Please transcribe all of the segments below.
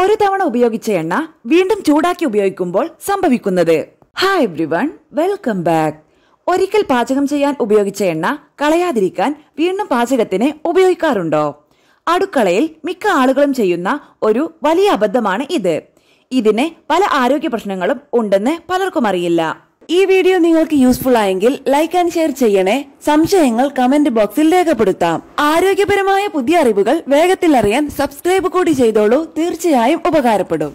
ഒരു തവണ ഉപയോഗിച്ച എണ്ണ വീണ്ടും ചൂടാക്കി ഉപയോഗിക്കുമ്പോൾ സംഭവിക്കുന്നത് hi everyone welcome back ഒരിക്കൽ പാചകം ചെയ്യാൻ ഉപയോഗിച്ച എണ്ണ കളയാതിരിക്കാൻ വീണ്ടും പാചകത്തിന് ഉപയോഗിക്കാറുണ്ടോ അടുക്കളയിൽ മിക്ക ആളുകളും ചെയ്യുന്ന ഒരു വലിയ അബദ്ധമാണ് ഇത് ഇതിന് പല ആരോഗ്യ പ്രശ്നങ്ങളും ഉണ്ടെന്ന് പലർക്കും അറിയില്ല ഈ വീഡിയോ നിങ്ങൾക്ക് യൂസ്ഫുൾ ആയെങ്കിൽ ലൈക്ക് ആൻഡ് ഷെയർ ചെയ്യണേ സംശയങ്ങൾ കമന്റ് ബോക്സിൽ രേഖപ്പെടുത്താം ആരോഗ്യപരമായ പുതിയ അറിവുകൾ വേഗത്തിൽ അറിയാൻ സബ്സ്ക്രൈബ് കൂടി ചെയ്തോളൂ തീർച്ചയായും ഉപകാരപ്പെടും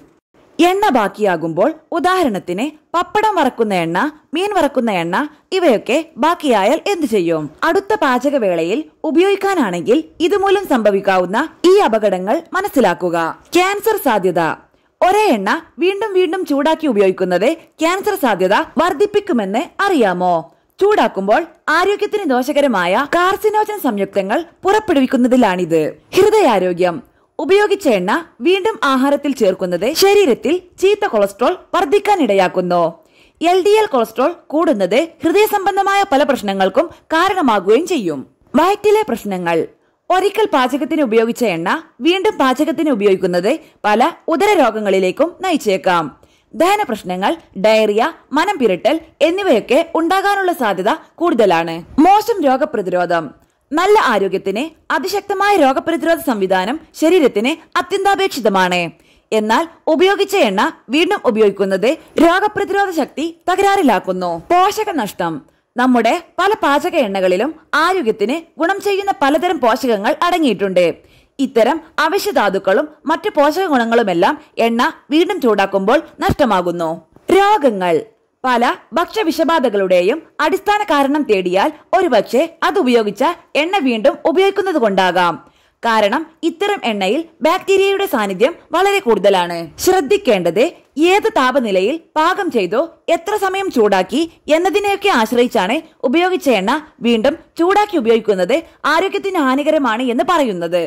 എണ്ണ ബാക്കിയാകുമ്പോൾ ഉദാഹരണത്തിന് പപ്പടം വറക്കുന്ന എണ്ണ മീൻ വറക്കുന്ന എണ്ണ ഇവയൊക്കെ ബാക്കിയായാൽ എന്തു ചെയ്യും അടുത്ത പാചകവേളയിൽ ഉപയോഗിക്കാനാണെങ്കിൽ ഇതുമൂലം സംഭവിക്കാവുന്ന ഈ അപകടങ്ങൾ മനസ്സിലാക്കുക ക്യാൻസർ സാധ്യത ഒരേ എണ്ണ വീണ്ടും വീണ്ടും ചൂടാക്കി ഉപയോഗിക്കുന്നത് ക്യാൻസർ സാധ്യത വർദ്ധിപ്പിക്കുമെന്ന് അറിയാമോ ചൂടാക്കുമ്പോൾ ആരോഗ്യത്തിന് ദോഷകരമായ കാർസിനോജൻ സംയുക്തങ്ങൾ പുറപ്പെടുവിക്കുന്നതിലാണിത് ഹൃദയാരോഗ്യം ഉപയോഗിച്ച എണ്ണ വീണ്ടും ആഹാരത്തിൽ ചേർക്കുന്നത് ശരീരത്തിൽ ചീത്ത കൊളസ്ട്രോൾ ഇടയാക്കുന്നു എൽ ഡി എൽ കൊളസ്ട്രോൾ കൂടുന്നത് ഹൃദയ സംബന്ധമായ പല പ്രശ്നങ്ങൾക്കും കാരണമാകുകയും ചെയ്യും വയറ്റിലെ പ്രശ്നങ്ങൾ ഒരിക്കൽ പാചകത്തിന് ഉപയോഗിച്ച എണ്ണ വീണ്ടും പാചകത്തിന് ഉപയോഗിക്കുന്നത് പല ഉദര രോഗങ്ങളിലേക്കും നയിച്ചേക്കാം ദഹന പ്രശ്നങ്ങൾ ഡയറിയ മനം പിരട്ടൽ എന്നിവയൊക്കെ ഉണ്ടാകാനുള്ള സാധ്യത കൂടുതലാണ് മോശം രോഗപ്രതിരോധം നല്ല ആരോഗ്യത്തിന് അതിശക്തമായ രോഗപ്രതിരോധ സംവിധാനം ശരീരത്തിന് അത്യന്താപേക്ഷിതമാണ് എന്നാൽ ഉപയോഗിച്ച എണ്ണ വീണ്ടും ഉപയോഗിക്കുന്നത് രോഗപ്രതിരോധ ശക്തി തകരാറിലാക്കുന്നു പോഷക നഷ്ടം നമ്മുടെ പല പാചക എണ്ണകളിലും ആരോഗ്യത്തിന് ഗുണം ചെയ്യുന്ന പലതരം പോഷകങ്ങൾ അടങ്ങിയിട്ടുണ്ട് ഇത്തരം അവശ്യധാതുക്കളും മറ്റ് പോഷക ഗുണങ്ങളുമെല്ലാം എണ്ണ വീണ്ടും ചൂടാക്കുമ്പോൾ നഷ്ടമാകുന്നു രോഗങ്ങൾ പല ഭക്ഷ്യവിഷബാധകളുടെയും അടിസ്ഥാന കാരണം തേടിയാൽ ഒരുപക്ഷെ അത് ഉപയോഗിച്ച എണ്ണ വീണ്ടും ഉപയോഗിക്കുന്നത് കൊണ്ടാകാം കാരണം ഇത്തരം എണ്ണയിൽ ബാക്ടീരിയയുടെ സാന്നിധ്യം വളരെ കൂടുതലാണ് ശ്രദ്ധിക്കേണ്ടത് ഏത് താപനിലയിൽ പാകം ചെയ്തോ എത്ര സമയം ചൂടാക്കി എന്നതിനെയൊക്കെ ആശ്രയിച്ചാണ് ഉപയോഗിച്ച എണ്ണ വീണ്ടും ചൂടാക്കി ഉപയോഗിക്കുന്നത് ആരോഗ്യത്തിന് ഹാനികരമാണ് എന്ന് പറയുന്നത്